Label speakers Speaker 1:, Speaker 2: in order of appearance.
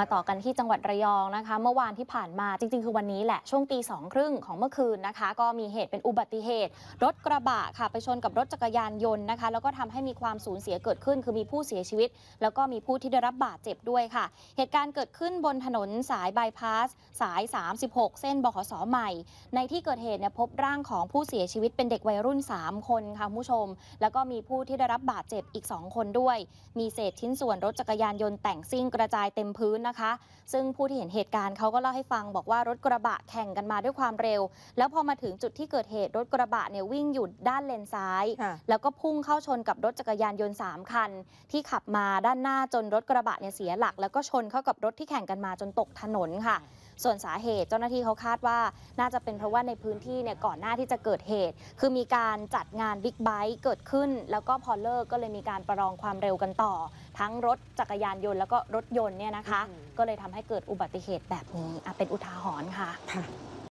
Speaker 1: มาต่อกันที่จังหวัดระยองนะคะ เมื่อวานที่ผ่านมาจริง ๆ คือวันนี้แหละช่วงตีสองครึ่งของเมื่อคืนนะคะ ก็มีเหตุเป็นอุบัติเหตุรถกระบะค่ะไปชนกับรถจักรยานยนต์นะคะ แล้วก็ทำให้มีความสูญเสียเกิดขึ้นคือมีผู้เสียชีวิต แล้วก็มีผู้ที่ได้รับบาดเจ็บด้วยค่ะ เหตุการณ์เกิดขึ้นบนถนนสายบายพาส สาย 36 เส้นบขสใหม่ ในที่เกิดเหตุเนี่ยพบร่างของผู้เสียชีวิตเป็นเด็กวัยรุ่น 3 คนค่ะผู้ชม แล้วก็มีผู้ที่ได้รับบาดเจ็บอีก2คนด้วย มีเศษชิ้นส่วนรถจักรยานยนต์แต่งซิ่งกระจายเต็มพื้นนะคะซึ่งผู้ที่เห็นเหตุการณ์เขาก็เล่าให้ฟังบอกว่ารถกระบะแข่งกันมาด้วยความเร็ว แล้วพอมาถึงจุดที่เกิดเหตุรถกระบะเนี่ยวิ่งอยู่ด้านเลนซ้าย แล้วก็พุ่งเข้าชนกับรถจักรยานยนต์ 3 คันที่ขับมาด้านหน้าจนรถกระบะเนี่ยเสียหลัก แล้วก็ชนเข้ากับรถที่แข่งกันมาจนตกถนนค่ะส่วนสาเหตุ เจ้าหน้าที่เขาคาดว่าน่าจะเป็นเพราะว่า ในพื้นที่เนี่ยก่อนหน้าที่จะเกิดเหตุ คือมีการจัดงานบิ๊กไบค์เกิดขึ้น แล้วก็พอเลิกก็เลยมีการประลองความเร็วกันต่อ ทั้งรถจักรยานยนต์ แล้วก็รถยนต์เนี่ยนะคะ ก็เลยทำให้เกิดอุบัติเหตุแบบนี้เป็นอุทาหรณ์ค่ะ